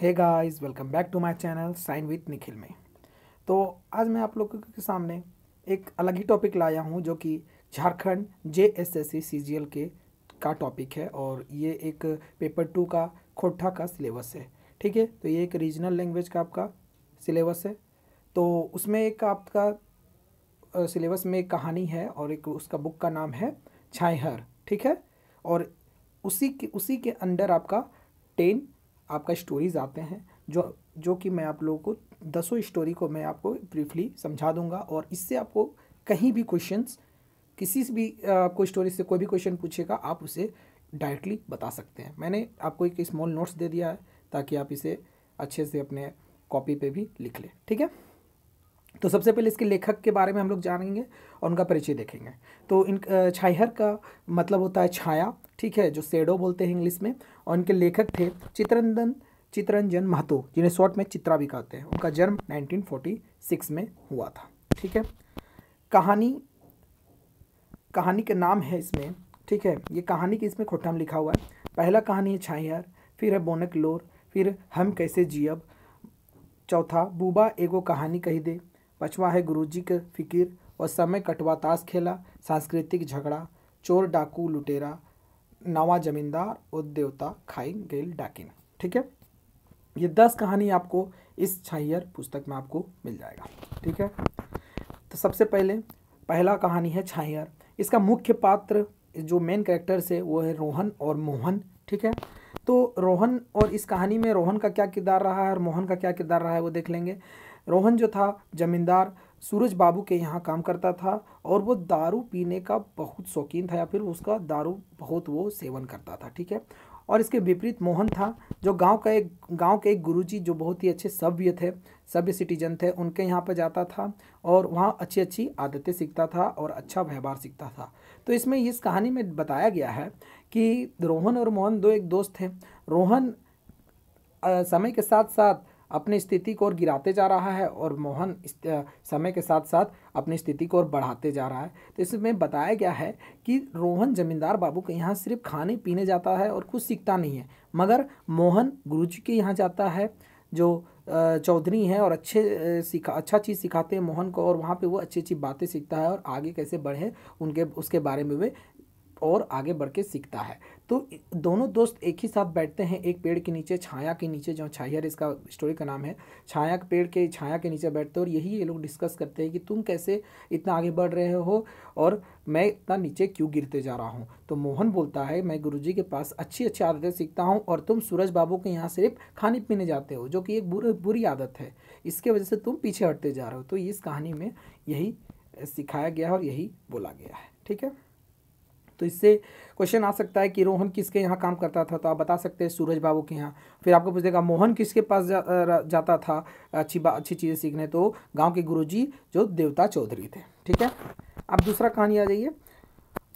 hey guys welcome back to my channel sign with Nikhil में तो आज मैं आप लोगों के सामने एक अलग ही टॉपिक लाया हूं जो कि Jharkhand J S S C जी के का टॉपिक है और ये एक पेपर टू का खोटा का सिलेबस है ठीक है तो ये एक रीजनल लैंग्वेज का आपका सिलेबस है तो उसमें एक आपका सिलेबस में एक कहानी है और एक उसका बुक का नाम है छायहर ठीक है और उसी के उसी के अंडर आपका टेन आपका स्टोरीज़ आते हैं जो जो कि मैं आप लोगों को दसों स्टोरी को मैं आपको ब्रीफली समझा दूंगा और इससे आपको कहीं भी क्वेश्चंस किसी भी आपको स्टोरी से कोई भी क्वेश्चन पूछेगा आप उसे डायरेक्टली बता सकते हैं मैंने आपको एक स्मॉल नोट्स दे दिया है ताकि आप इसे अच्छे से अपने कॉपी पे भी लिख लें ठीक है तो सबसे पहले इसके लेखक के बारे में हम लोग जानेंगे और उनका परिचय देखेंगे तो इन छाइहर का मतलब होता है छाया ठीक है जो सेडो बोलते हैं इंग्लिश में और इनके लेखक थे चित्रंदन चित्रंजन महतो जिन्हें शॉर्ट में चित्रा भी कहते हैं उनका जन्म 1946 में हुआ था ठीक है कहानी कहानी का नाम है इसमें ठीक है ये कहानी के इसमें खोटा लिखा हुआ है पहला कहानी है छाइयार फिर है बोनक लोर फिर हम कैसे जियब चौथा बूबा एगो कहानी कही दे पचवा है गुरुजी के फिकिर और समय कटवा ताश खेला सांस्कृतिक झगड़ा चोर डाकू लुटेरा नवा जमींदार और देवता खाई गेल डाकिन ठीक है ये दस कहानी आपको इस छाइयर पुस्तक में आपको मिल जाएगा ठीक है तो सबसे पहले पहला कहानी है छाइयर इसका मुख्य पात्र जो मेन कैरेक्टर्स है वो है रोहन और मोहन ठीक है तो रोहन और इस कहानी में रोहन का क्या किरदार रहा है और मोहन का क्या किरदार रहा है वो देख लेंगे रोहन जो था जमींदार सूरज बाबू के यहाँ काम करता था और वो दारू पीने का बहुत शौकीन था या फिर उसका दारू बहुत वो सेवन करता था ठीक है और इसके विपरीत मोहन था जो गांव का एक गांव के एक गुरुजी जो बहुत ही अच्छे सभ्य थे सभ्य सिटीजन थे उनके यहाँ पर जाता था और वहाँ अच्छी अच्छी आदतें सीखता था और अच्छा व्यवहार सीखता था तो इसमें इस कहानी में बताया गया है कि रोहन और मोहन दो एक दोस्त थे रोहन समय के साथ साथ अपनी स्थिति को और गिराते जा रहा है और मोहन समय के साथ साथ अपनी स्थिति को और बढ़ाते जा रहा है तो इसमें बताया गया है कि रोहन जमींदार बाबू के यहाँ सिर्फ खाने पीने जाता है और कुछ सीखता नहीं है मगर मोहन गुरु जी के यहाँ जाता है जो चौधरी हैं और अच्छे सिखा अच्छा चीज़ सिखाते हैं मोहन को और वहाँ पे वो अच्छी अच्छी बातें सीखता है और आगे कैसे बढ़े उनके उसके बारे में वे और आगे बढ़ के सीखता है तो दोनों दोस्त एक ही साथ बैठते हैं एक पेड़ के नीचे छाया के नीचे जो छाया इसका स्टोरी का नाम है छाया के पेड़ के छाया के नीचे बैठते हैं और यही ये लोग डिस्कस करते हैं कि तुम कैसे इतना आगे बढ़ रहे हो और मैं इतना नीचे क्यों गिरते जा रहा हूँ तो मोहन बोलता है मैं गुरु के पास अच्छी अच्छी आदतें सीखता हूँ और तुम सूरज बाबू के यहाँ सिर्फ खाने पीने जाते हो जो कि एक बुरी बुरी आदत है इसके वजह से तुम पीछे हटते जा रहे हो तो इस कहानी में यही सिखाया गया है और यही बोला गया है ठीक है तो इससे क्वेश्चन आ सकता है कि रोहन किसके यहाँ काम करता था तो आप बता सकते हैं सूरज बाबू के यहाँ फिर आपको पूछ देगा मोहन किसके पास जा, जाता था अच्छी बात अच्छी चीज़ें सीखने तो गाँव के गुरुजी जो देवता चौधरी थे ठीक है अब दूसरा कहानी आ जाइए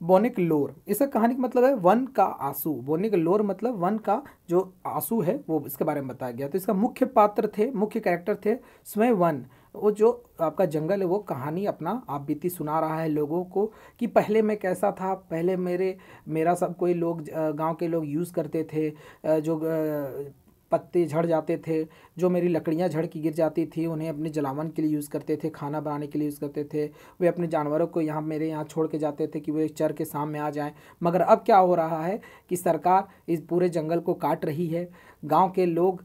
बोनिक लोर इसका कहानी का मतलब है वन का आंसू बोनिक लोर मतलब वन का जो आंसू है वो इसके बारे में बताया गया तो इसका मुख्य पात्र थे मुख्य कैरेक्टर थे स्वयं वन वो जो आपका जंगल है वो कहानी अपना आप बीती सुना रहा है लोगों को कि पहले मैं कैसा था पहले मेरे मेरा सब कोई लोग गांव के लोग यूज़ करते थे जो पत्ते झड़ जाते थे जो मेरी लकड़ियाँ झड़ के गिर जाती थी उन्हें अपने जलावन के लिए यूज़ करते थे खाना बनाने के लिए यूज़ करते थे वे अपने जानवरों को यहाँ मेरे यहाँ छोड़ के जाते थे कि वे चर के सामने आ जाएं मगर अब क्या हो रहा है कि सरकार इस पूरे जंगल को काट रही है गांव के लोग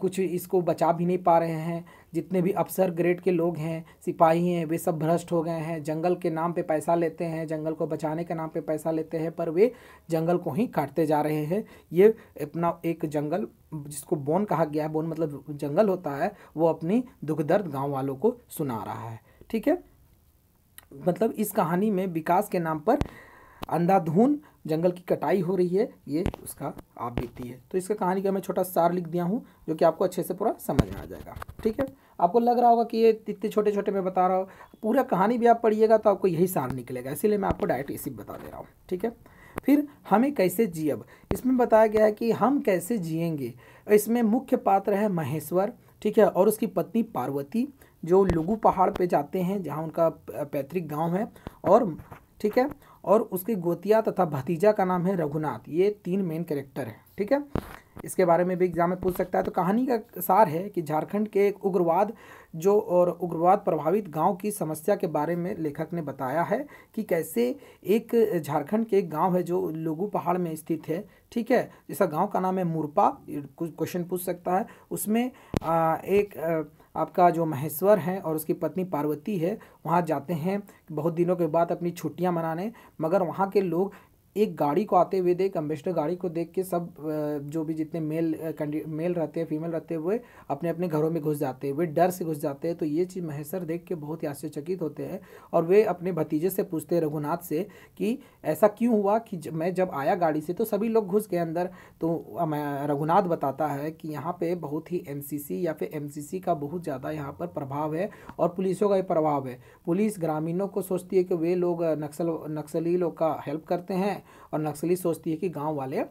कुछ इसको बचा भी नहीं पा रहे हैं जितने भी अफसर ग्रेड के लोग हैं सिपाही हैं वे सब भ्रष्ट हो गए हैं जंगल के नाम पे पैसा लेते हैं जंगल को बचाने के नाम पे पैसा लेते हैं पर वे जंगल को ही काटते जा रहे हैं ये अपना एक जंगल जिसको बोन कहा गया है बोन मतलब जंगल होता है वो अपनी दुख दर्द गाँव वालों को सुना रहा है ठीक है मतलब इस कहानी में विकास के नाम पर अंधाधुन जंगल की कटाई हो रही है ये उसका आप बीती है तो इसका कहानी का मैं छोटा सार लिख दिया हूँ जो कि आपको अच्छे से पूरा समझ में आ जाएगा ठीक है आपको लग रहा होगा कि ये इतने छोटे छोटे मैं बता रहा हूँ पूरा कहानी भी आप पढ़िएगा तो आपको यही सार निकलेगा इसीलिए मैं आपको डायरेक्ट इसी बता दे रहा हूँ ठीक है फिर हमें कैसे जियब इसमें बताया गया है कि हम कैसे जियेंगे इसमें मुख्य पात्र है महेश्वर ठीक है और उसकी पत्नी पार्वती जो लुगू पहाड़ पे जाते हैं जहाँ उनका पैतृक गांव है और ठीक है और उसके गोतिया तथा भतीजा का नाम है रघुनाथ ये तीन मेन कैरेक्टर हैं ठीक है इसके बारे में भी एग्जाम में पूछ सकता है तो कहानी का सार है कि झारखंड के एक उग्रवाद जो और उग्रवाद प्रभावित गांव की समस्या के बारे में लेखक ने बताया है कि कैसे एक झारखंड के एक गाँव है जो लोगू पहाड़ में स्थित है ठीक है जैसा गांव का नाम है मुरपा कुछ क्वेश्चन पूछ सकता है उसमें आ, एक आ, आपका जो महेश्वर है और उसकी पत्नी पार्वती है वहाँ जाते हैं बहुत दिनों के बाद अपनी छुट्टियाँ मनाने मगर वहाँ के लोग एक गाड़ी को आते हुए देख अम्बेसडर गाड़ी को देख के सब जो भी जितने मेल मेल रहते हैं फीमेल रहते हुए अपने अपने घरों में घुस जाते हैं वे डर से घुस जाते हैं तो ये चीज़ महेश्वर देख के बहुत ही आश्चर्यचकित होते हैं और वे अपने भतीजे से पूछते हैं रघुनाथ से कि ऐसा क्यों हुआ कि ज, मैं जब आया गाड़ी से तो सभी लोग घुस गए अंदर तो रघुनाथ बताता है कि यहाँ पर बहुत ही एन या फिर एम का बहुत ज़्यादा यहाँ पर प्रभाव है और पुलिसों का भी प्रभाव है पुलिस ग्रामीणों को सोचती है कि वे लोग नक्सल नक्सली लोग का हेल्प करते हैं है और नक्सली सोचती है कि गांव वाले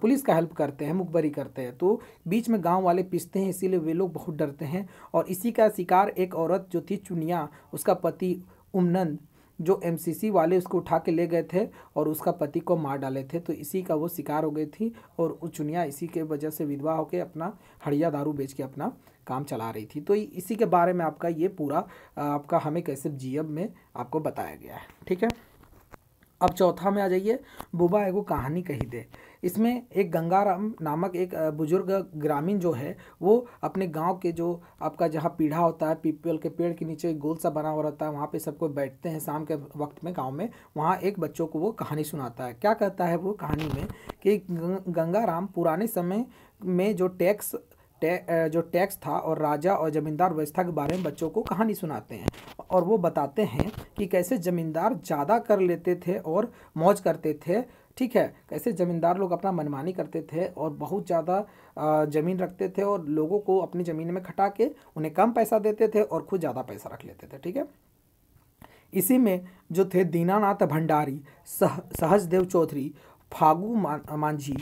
पुलिस का हेल्प करते हैं मुखबरी करते हैं तो बीच में गांव वाले पिसते हैं इसीलिए वे लोग बहुत डरते हैं और इसी का शिकार एक औरत जो थी चुनिया उसका पति उमनंद जो एमसीसी वाले उसको उठा के ले गए थे और उसका पति को मार डाले थे तो इसी का वो शिकार हो गई थी और वो चुनिया इसी के वजह से विधवा होकर अपना हड़िया दारू बेच के अपना काम चला रही थी तो इसी के बारे में आपका ये पूरा आपका हमें कैसे जीएम में आपको बताया गया है ठीक है अब चौथा में आ जाइए बुबा एगो कहानी कही दे इसमें एक गंगाराम नामक एक बुजुर्ग ग्रामीण जो है वो अपने गांव के जो आपका जहाँ पीढ़ा होता है पीपल के पेड़ के नीचे गोल सा बना हुआ रहता है वहाँ पे सबको बैठते हैं शाम के वक्त में गांव में वहाँ एक बच्चों को वो कहानी सुनाता है क्या कहता है वो कहानी में कि गंगाराम पुराने समय में जो टैक्स टे जो टैक्स था और राजा और ज़मींदार व्यवस्था के बारे में बच्चों को कहानी सुनाते हैं और वो बताते हैं कि कैसे ज़मींदार ज़्यादा कर लेते थे और मौज करते थे ठीक है कैसे ज़मींदार लोग अपना मनमानी करते थे और बहुत ज़्यादा ज़मीन रखते थे और लोगों को अपनी ज़मीन में खटा के उन्हें कम पैसा देते थे और खुद ज़्यादा पैसा रख लेते थे ठीक है इसी में जो थे दीनानाथ भंडारी सह सहजदेव चौधरी फागू मान मांझी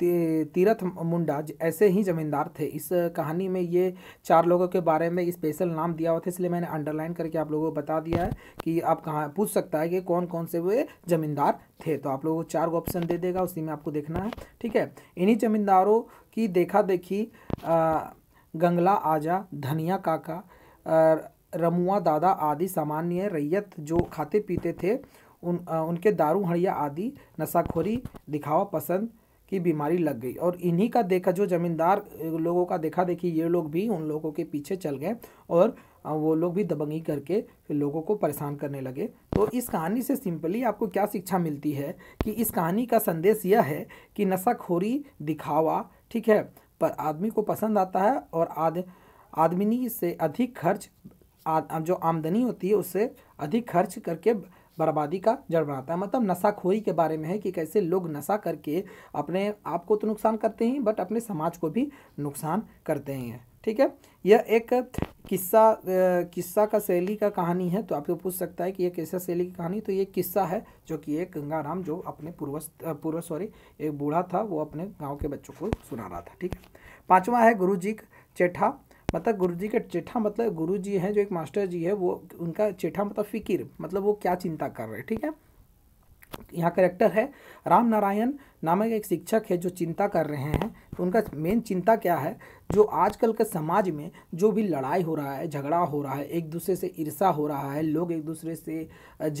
तीरथ मुंडा ऐसे ही ज़मींदार थे इस कहानी में ये चार लोगों के बारे में स्पेशल नाम दिया हुआ था इसलिए मैंने अंडरलाइन करके आप लोगों को बता दिया है कि आप कहाँ पूछ सकता है कि कौन कौन से वे ज़मींदार थे तो आप लोगों को चार ऑप्शन दे देगा उसी में आपको देखना है ठीक है इन्हीं ज़मींदारों की देखा देखी गंगला आजा धनिया काका रमुआ दादा आदि सामान्य रैयत जो खाते पीते थे उन उनके दारू हड़िया आदि नशाखोरी दिखावा पसंद की बीमारी लग गई और इन्हीं का देखा जो ज़मींदार लोगों का देखा देखी ये लोग भी उन लोगों के पीछे चल गए और वो लोग भी दबंगी करके लोगों को परेशान करने लगे तो इस कहानी से सिंपली आपको क्या शिक्षा मिलती है कि इस कहानी का संदेश यह है कि नशाखोरी दिखावा ठीक है पर आदमी को पसंद आता है और आद आदमी से अधिक खर्च आ, जो आमदनी होती है उससे अधिक खर्च करके बर्बादी का जड़ बनाता है मतलब नशाखोरी के बारे में है कि कैसे लोग नशा करके अपने आप को तो नुकसान करते हैं बट अपने समाज को भी नुकसान करते हैं ठीक है यह एक किस्सा किस्सा का शैली का कहानी है तो आपको पूछ सकता है कि यह किस्सा शैली की कहानी तो ये किस्सा है जो कि एक गंगाराम जो अपने पूर्वज पूर्व सॉरी एक बूढ़ा था वो अपने गांव के बच्चों को सुना रहा था ठीक है पाँचवा है गुरुजी चेठा मतलब गुरु जी का चेठा मतलब गुरु जी हैं जो एक मास्टर जी है वो उनका चेठा मतलब फ़िकिर मतलब वो क्या चिंता कर रहे हैं ठीक है यहाँ करेक्टर है राम नारायण नामक एक शिक्षक है जो चिंता कर रहे हैं तो उनका मेन चिंता क्या है जो आजकल के समाज में जो भी लड़ाई हो रहा है झगड़ा हो रहा है एक दूसरे से ईर्षा हो रहा है लोग एक दूसरे से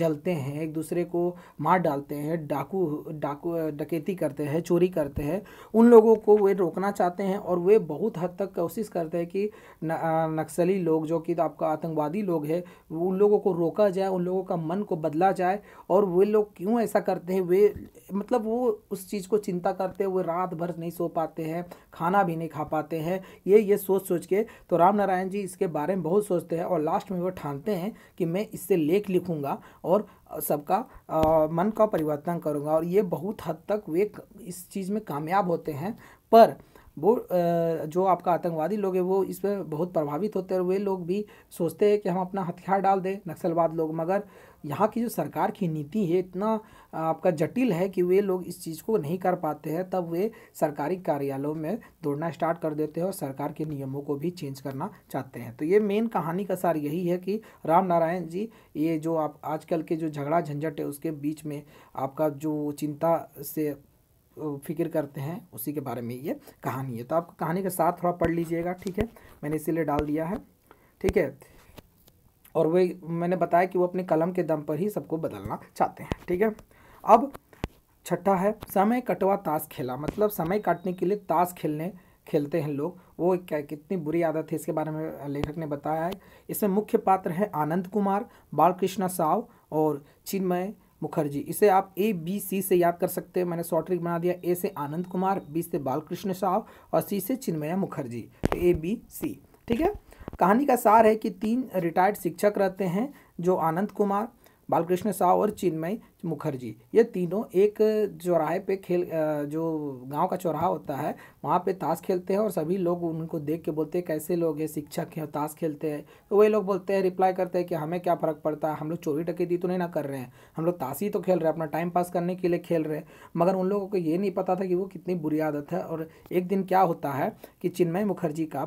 जलते हैं एक दूसरे को मार डालते हैं डाकू डाकू डकैती करते हैं चोरी करते हैं उन लोगों को वे रोकना चाहते हैं और वे बहुत हद तक कोशिश करते हैं कि नक्सली लोग जो कि आपका आतंकवादी लोग है उन लोगों को रोका जाए उन लोगों का मन को बदला जाए और वे लोग क्यों ऐसा करते हैं वे मतलब वो उस चीज़ को चिंता करते हुए रात भर नहीं सो पाते हैं खाना भी नहीं खा पाते हैं ये ये सोच सोच के तो राम नारायण जी इसके बारे में बहुत सोचते हैं और लास्ट में वो ठानते हैं कि मैं इससे लेख लिखूँगा और सबका मन का परिवर्तन करूँगा और ये बहुत हद तक वे इस चीज़ में कामयाब होते हैं पर वो जो आपका आतंकवादी लोग है वो इस पर बहुत प्रभावित होते हैं वे लोग भी सोचते हैं कि हम अपना हथियार डाल दें नक्सलवाद लोग मगर यहाँ की जो सरकार की नीति है इतना आपका जटिल है कि वे लोग इस चीज़ को नहीं कर पाते हैं तब वे सरकारी कार्यालयों में दौड़ना स्टार्ट कर देते हैं और सरकार के नियमों को भी चेंज करना चाहते हैं तो ये मेन कहानी का सार यही है कि राम नारायण जी ये जो आप आजकल के जो झगड़ा झंझट है उसके बीच में आपका जो चिंता से फिक्र करते हैं उसी के बारे में ये कहानी है तो आप कहानी के साथ थोड़ा पढ़ लीजिएगा ठीक है मैंने इसीलिए डाल दिया है ठीक है और वे मैंने बताया कि वो अपने कलम के दम पर ही सबको बदलना चाहते हैं ठीक है अब छठा है समय कटवा ताश खेला मतलब समय काटने के लिए ताश खेलने खेलते हैं लोग वो क्या कितनी बुरी आदत है इसके बारे में लेखक ने बताया है इसमें मुख्य पात्र हैं आनंद कुमार बालकृष्णा साव और चिन्मय मुखर्जी इसे आप ए बी सी से याद कर सकते हैं मैंने शॉर्ट ट्रिक बना दिया ए से आनंद कुमार बी से बालकृष्ण साव और सी से चिन्मया मुखर्जी तो ए बी सी ठीक है कहानी का सार है कि तीन रिटायर्ड शिक्षक रहते हैं जो आनंद कुमार बालकृष्ण साव और चिन्मय मुखर्जी ये तीनों एक चौराहे पे खेल जो गांव का चौराहा होता है वहाँ पे ताश खेलते हैं और सभी लोग उनको देख के बोलते हैं कैसे लोग हैं शिक्षक हैं ताश खेलते हैं तो वही लोग बोलते हैं रिप्लाई करते हैं कि हमें क्या फ़र्क पड़ता है हम लोग चोरी टकेती तो नहीं ना कर रहे हैं हम लोग ताश ही तो खेल रहे हैं अपना टाइम पास करने के लिए खेल रहे हैं मगर उन लोगों को ये नहीं पता था कि वो कितनी बुरी आदत है और एक दिन क्या होता है कि चिन्मय मुखर्जी का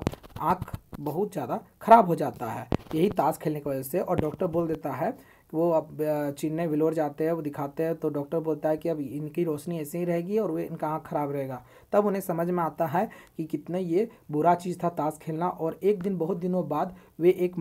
आँख बहुत ज़्यादा खराब हो जाता है यही ताश खेलने की वजह से और डॉक्टर बोल देता है वो अब चीनने विलोर जाते हैं वो दिखाते हैं तो डॉक्टर बोलता है कि अब इनकी रोशनी ऐसे ही रहेगी और वे इनका आँख खराब रहेगा तब उन्हें समझ में आता है कि कितना ये बुरा चीज़ था ताश खेलना और एक दिन बहुत दिनों बाद वे एक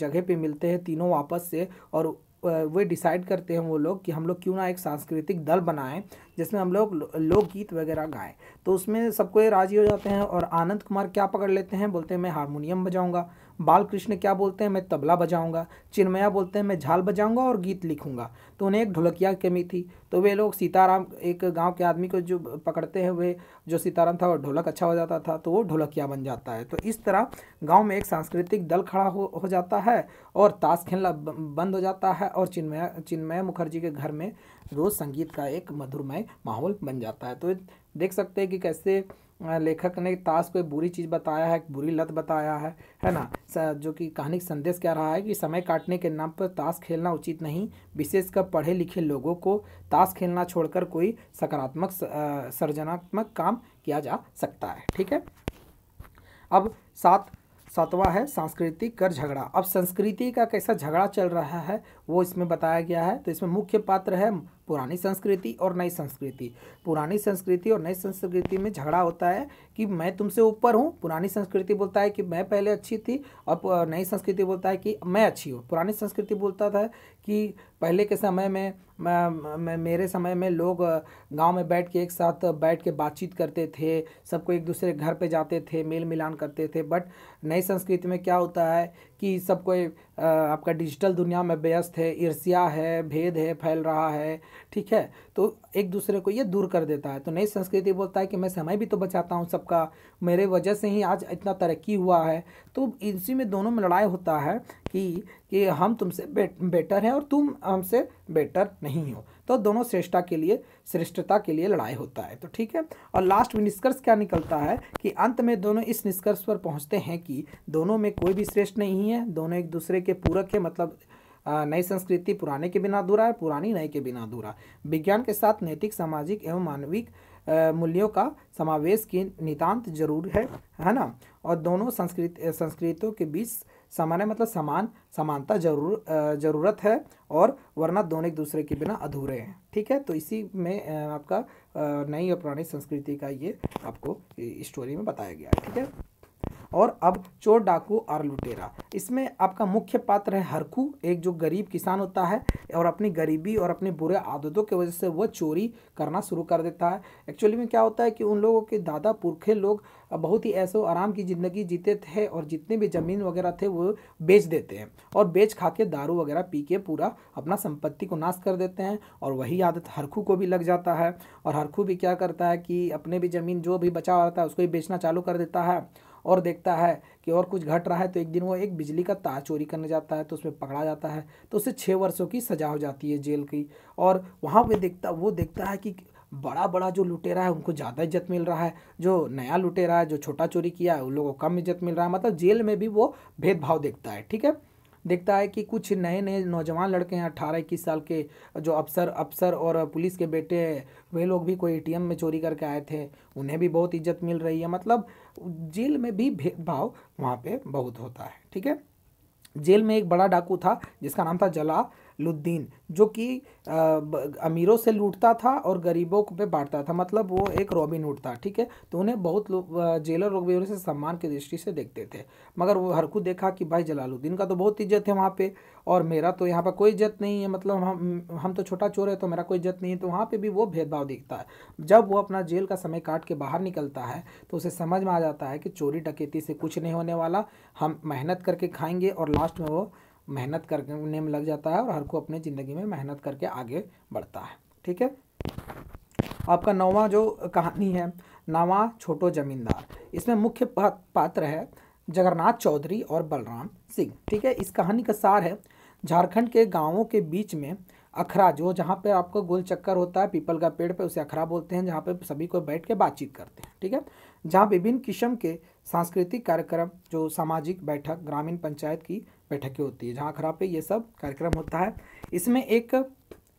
जगह पर मिलते हैं तीनों वापस से और वे डिसाइड करते हैं वो लोग कि हम लोग क्यों ना एक सांस्कृतिक दल बनाएं जिसमें हम लोग लोकगीत वगैरह गाएं तो उसमें सबको ये राजी हो जाते हैं और आनंद कुमार क्या पकड़ लेते हैं बोलते हैं मैं हारमोनियम बजाऊंगा बाल कृष्ण क्या बोलते हैं मैं तबला बजाऊंगा चिन्मया बोलते हैं मैं झाल बजाऊंगा और गीत लिखूंगा तो उन्हें एक ढोलकिया कमी थी तो वे लोग सीताराम एक गांव के आदमी को जो पकड़ते हैं वे जो सीताराम था वह ढोलक अच्छा हो जाता था तो वो ढोलकिया बन जाता है तो इस तरह गाँव में एक सांस्कृतिक दल खड़ा हो, हो जाता है और ताश खेलना बंद हो जाता है और चिन्मया चिन्मया मुखर्जी के घर में रोज़ संगीत का एक मधुरमय माहौल बन जाता है तो देख सकते हैं कि कैसे लेखक ने ताश को एक बुरी चीज़ बताया है बुरी लत बताया है है ना जो कि कहानी संदेश क्या रहा है कि समय काटने के नाम पर ताश खेलना उचित नहीं विशेषकर पढ़े लिखे लोगों को ताश खेलना छोड़कर कोई सकारात्मक सर्जनात्मक काम किया जा सकता है ठीक है अब सात सातवां है सांस्कृतिक कर झगड़ा अब संस्कृति का कैसा झगड़ा चल रहा है वो इसमें बताया गया है तो इसमें मुख्य पात्र है पुरानी संस्कृति और नई संस्कृति पुरानी संस्कृति और नई संस्कृति में झगड़ा होता है कि मैं तुमसे ऊपर हूँ पुरानी संस्कृति बोलता है कि मैं पहले अच्छी थी और नई संस्कृति बोलता है कि मैं अच्छी हूँ पुरानी संस्कृति बोलता था कि पहले के समय में मेरे समय में लोग गांव में बैठ के एक साथ बैठ के बातचीत करते थे सबको एक दूसरे घर पे जाते थे मेल मिलान करते थे बट नई संस्कृति में क्या होता है कि सबको आपका डिजिटल दुनिया में व्यस्त है ईर्ष्या है भेद है फैल रहा है ठीक है तो एक दूसरे को ये दूर कर देता है तो नई संस्कृति बोलता है कि मैं समय भी तो बचाता हूँ सबका मेरे वजह से ही आज इतना तरक्की हुआ है तो इसी में दोनों में लड़ाई होता है कि कि हम तुमसे बे, बेटर हैं और तुम हमसे बेटर नहीं हो तो दोनों श्रेष्ठता के लिए श्रेष्ठता के लिए लड़ाई होता है तो ठीक है और लास्ट में निष्कर्ष क्या निकलता है कि अंत में दोनों इस निष्कर्ष पर पहुँचते हैं कि दोनों में कोई भी श्रेष्ठ नहीं है दोनों एक दूसरे के पूरक है मतलब नई संस्कृति पुराने के बिना अधूरा है पुरानी नए के बिना अधूरा विज्ञान के साथ नैतिक सामाजिक एवं मानविक मूल्यों का समावेश की नितांत जरूर है है ना और दोनों संस्कृत संस्कृतियों के बीच है मतलब समान समानता जरूर ज़रूरत है और वरना दोनों एक दूसरे के बिना अधूरे हैं ठीक है तो इसी में आपका नई और पुरानी संस्कृति का ये आपको स्टोरी में बताया गया है ठीक है और अब चोर डाकू और लुटेरा इसमें आपका मुख्य पात्र है हरकू एक जो गरीब किसान होता है और अपनी गरीबी और अपने बुरे आदतों की वजह से वह चोरी करना शुरू कर देता है एक्चुअली में क्या होता है कि उन लोगों के दादा पुरखे लोग बहुत ही ऐसे आराम की ज़िंदगी जीते थे और जितने भी ज़मीन वगैरह थे वो बेच देते हैं और बेच खा के दारू वगैरह पी के पूरा अपना संपत्ति को नाश कर देते हैं और वही आदत हरखू को भी लग जाता है और हरखू भी क्या करता है कि अपने भी ज़मीन जो भी बचा हुआ रहता है उसको ही बेचना चालू कर देता है और देखता है कि और कुछ घट रहा है तो एक दिन वो एक बिजली का तार चोरी करने जाता है तो उसमें पकड़ा जाता है तो उसे छः वर्षों की सजा हो जाती है जेल की और वहाँ पर देखता वो देखता है कि बड़ा बड़ा जो लुटेरा है उनको ज़्यादा इज्जत मिल रहा है जो नया लुटेरा है जो छोटा चोरी किया है उन लोगों को कम इज्जत मिल रहा है मतलब जेल में भी वो भेदभाव देखता है ठीक है देखता है कि कुछ नए नए नौजवान लड़के हैं अट्ठारह इक्कीस साल के जो अफसर अफसर और पुलिस के बेटे हैं वे लोग भी कोई एटीएम में चोरी करके आए थे उन्हें भी बहुत इज्जत मिल रही है मतलब जेल में भी भेदभाव वहाँ पे बहुत होता है ठीक है जेल में एक बड़ा डाकू था जिसका नाम था जला लुद्दीन जो कि अमीरों से लूटता था और गरीबों को पे बांटता था मतलब वो एक रॉबिन हुड था ठीक है तो उन्हें बहुत लोग जेलर भी से सम्मान की दृष्टि से देखते थे मगर वो हर को देखा कि भाई जलालुद्दीन का तो बहुत इज्जत है वहाँ पे और मेरा तो यहाँ पर कोई इज्जत नहीं है मतलब हम हम तो छोटा चोर है तो मेरा कोई इज्जत नहीं है तो वहाँ पर भी वो भेदभाव दिखता है जब वो अपना जेल का समय काट के बाहर निकलता है तो उसे समझ में आ जाता है कि चोरी डकैती से कुछ नहीं होने वाला हम मेहनत करके खाएंगे और लास्ट में वो मेहनत करने में लग जाता है और हर को अपने ज़िंदगी में मेहनत करके आगे बढ़ता है ठीक है आपका नवा जो कहानी है नवा छोटो जमींदार इसमें मुख्य पात्र है जगन्नाथ चौधरी और बलराम सिंह ठीक है इस कहानी का सार है झारखंड के गांवों के बीच में अखरा जो जहाँ पे आपका गोल चक्कर होता है पीपल का पेड़ पे उसे अखरा बोलते हैं जहाँ पे सभी को बैठ के बातचीत करते हैं ठीक है जहाँ विभिन्न किस्म के सांस्कृतिक कार्यक्रम जो सामाजिक बैठक ग्रामीण पंचायत की बैठकें होती है जहाँ खराब पे ये सब कार्यक्रम होता है इसमें एक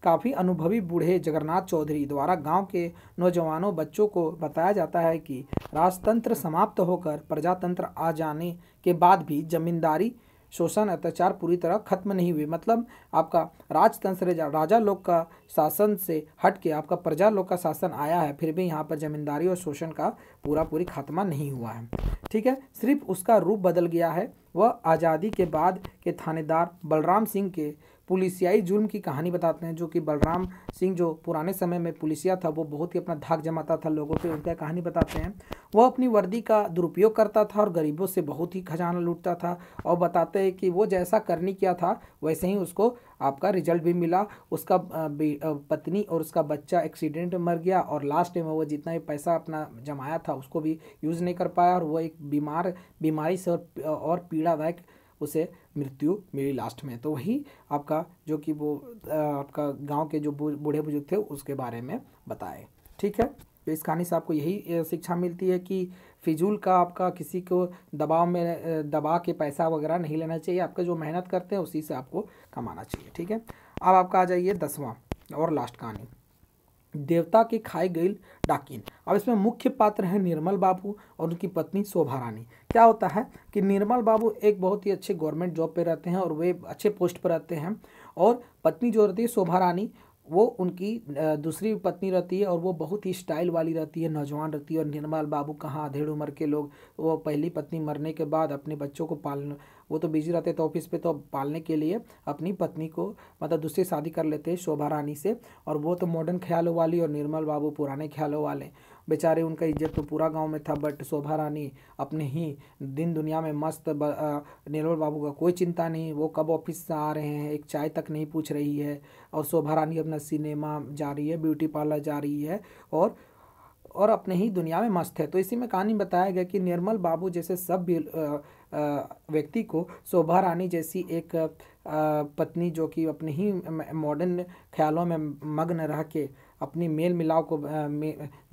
काफ़ी अनुभवी बूढ़े जगन्नाथ चौधरी द्वारा गांव के नौजवानों बच्चों को बताया जाता है कि राजतंत्र समाप्त होकर प्रजातंत्र आ जाने के बाद भी जमींदारी शोषण अत्याचार पूरी तरह खत्म नहीं हुए मतलब आपका राजतंत्र राजा लोग का शासन से हट के आपका प्रजा लोग का शासन आया है फिर भी यहाँ पर जमींदारी और शोषण का पूरा पूरी खात्मा नहीं हुआ है ठीक है सिर्फ उसका रूप बदल गया है वह आज़ादी के बाद के थानेदार बलराम सिंह के पुलिसियाई जुर्म की कहानी बताते हैं जो कि बलराम सिंह जो पुराने समय में पुलिसिया था वो बहुत ही अपना धाक जमाता था लोगों पे उनका कहानी बताते हैं वह अपनी वर्दी का दुरुपयोग करता था और गरीबों से बहुत ही खजाना लूटता था और बताते हैं कि वो जैसा करनी किया था वैसे ही उसको आपका रिजल्ट भी मिला उसका पत्नी और उसका बच्चा एक्सीडेंट में मर गया और लास्ट में वो जितना भी पैसा अपना जमाया था उसको भी यूज़ नहीं कर पाया और वो एक बीमार बीमारी से और, और पीड़ादायक उसे मृत्यु मिली लास्ट में तो वही आपका जो कि वो आपका गांव के जो बूढ़े बुजुर्ग थे उसके बारे में बताए ठीक है तो इस कहानी से आपको यही शिक्षा मिलती है कि फिजूल का आपका किसी को दबाव में दबा के पैसा वगैरह नहीं लेना चाहिए आपका जो मेहनत करते हैं उसी से आपको कमाना चाहिए ठीक है अब आपका आ जाइए दसवां और लास्ट कहानी देवता के खाई गई डाकिन अब इसमें मुख्य पात्र हैं निर्मल बाबू और उनकी पत्नी शोभा रानी क्या होता है कि निर्मल बाबू एक बहुत ही अच्छे गवर्नमेंट जॉब पे रहते हैं और वे अच्छे पोस्ट पर रहते हैं और पत्नी जो रहती है शोभा रानी वो उनकी दूसरी पत्नी रहती है और वो बहुत ही स्टाइल वाली रहती है नौजवान रहती है और निर्मल बाबू कहाँ अधेड़ उम्र के लोग वो पहली पत्नी मरने के बाद अपने बच्चों को पालने वो तो बिजी रहते थे तो ऑफिस पे तो पालने के लिए अपनी पत्नी को मतलब दूसरी शादी कर लेते हैं शोभा रानी से और वो तो मॉडर्न ख्यालों वाली और निर्मल बाबू पुराने ख्यालों वाले बेचारे उनका इज्जत तो पूरा गांव में था बट शोभा रानी अपने ही दिन दुनिया में मस्त निर्मल बाबू का कोई चिंता नहीं वो कब ऑफिस से आ रहे हैं एक चाय तक नहीं पूछ रही है और शोभा रानी अपना सिनेमा जा रही है ब्यूटी पार्लर जा रही है और और अपने ही दुनिया में मस्त है तो इसी में कहानी बताया गया कि निर्मल बाबू जैसे सब व्यक्ति को शोभा रानी जैसी एक पत्नी जो कि अपने ही मॉडर्न ख्यालों में मग्न रह के अपनी मेल मिलाव को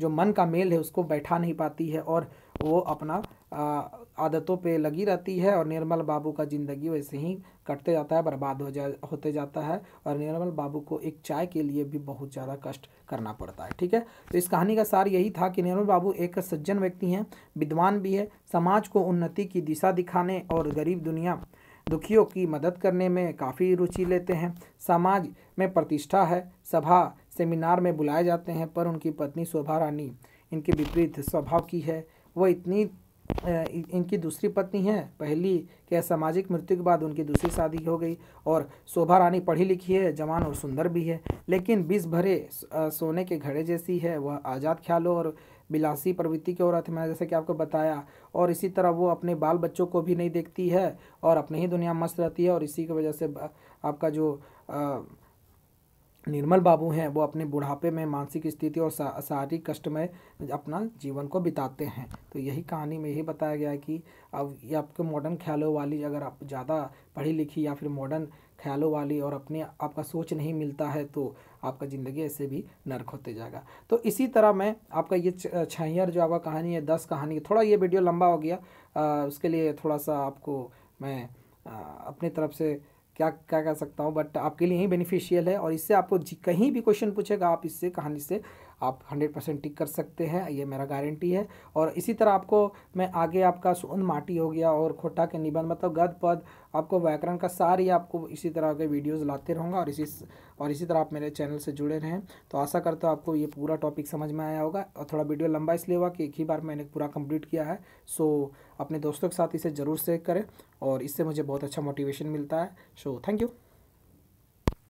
जो मन का मेल है उसको बैठा नहीं पाती है और वो अपना आदतों पे लगी रहती है और निर्मल बाबू का ज़िंदगी वैसे ही कटते जाता है बर्बाद हो जा होते जाता है और निर्मल बाबू को एक चाय के लिए भी बहुत ज़्यादा कष्ट करना पड़ता है ठीक है तो इस कहानी का सार यही था कि निर्मल बाबू एक सज्जन व्यक्ति हैं विद्वान भी है समाज को उन्नति की दिशा दिखाने और गरीब दुनिया दुखियों की मदद करने में काफ़ी रुचि लेते हैं समाज में प्रतिष्ठा है सभा सेमिनार में बुलाए जाते हैं पर उनकी पत्नी शोभा रानी इनके विपरीत स्वभाव की है वह इतनी इनकी दूसरी पत्नी है पहली के सामाजिक मृत्यु के बाद उनकी दूसरी शादी हो गई और शोभा रानी पढ़ी लिखी है जवान और सुंदर भी है लेकिन बीस भरे सोने के घड़े जैसी है वह आज़ाद ख्यालों और बिलासी प्रवृत्ति की औरत मैंने जैसे कि आपको बताया और इसी तरह वो अपने बाल बच्चों को भी नहीं देखती है और अपनी ही दुनिया मस्त रहती है और इसी की वजह से आपका जो आ, निर्मल बाबू हैं वो अपने बुढ़ापे में मानसिक स्थिति और सा, सारी कष्ट में अपना जीवन को बिताते हैं तो यही कहानी में यही बताया गया है कि अब ये आपके मॉडर्न ख्यालों वाली अगर आप ज़्यादा पढ़ी लिखी या फिर मॉडर्न ख्यालों वाली और अपने आपका सोच नहीं मिलता है तो आपका ज़िंदगी ऐसे भी नर्क होते जाएगा तो इसी तरह मैं आपका ये छैयर जो आपका कहानी है दस कहानी थोड़ा ये वीडियो लंबा हो गया आ, उसके लिए थोड़ा सा आपको मैं आ, अपनी तरफ से क्या क्या कह सकता हूँ बट आपके लिए ही बेनिफिशियल है और इससे आपको कहीं भी क्वेश्चन पूछेगा आप इससे कहानी से आप हंड्रेड परसेंट टिक कर सकते हैं ये मेरा गारंटी है और इसी तरह आपको मैं आगे आपका सोन माटी हो गया और खोटा के निबंध मतलब गद पद आपको व्याकरण का सारी आपको इसी तरह के वीडियोस लाते रहूँगा और इसी और इसी तरह आप मेरे चैनल से जुड़े रहें तो आशा करता हूँ आपको ये पूरा टॉपिक समझ में आया होगा और थोड़ा वीडियो लंबा इसलिए हुआ कि एक ही बार मैंने पूरा कंप्लीट किया है सो अपने दोस्तों के साथ इसे ज़रूर शेयर करें और इससे मुझे बहुत अच्छा मोटिवेशन मिलता है सो थैंक यू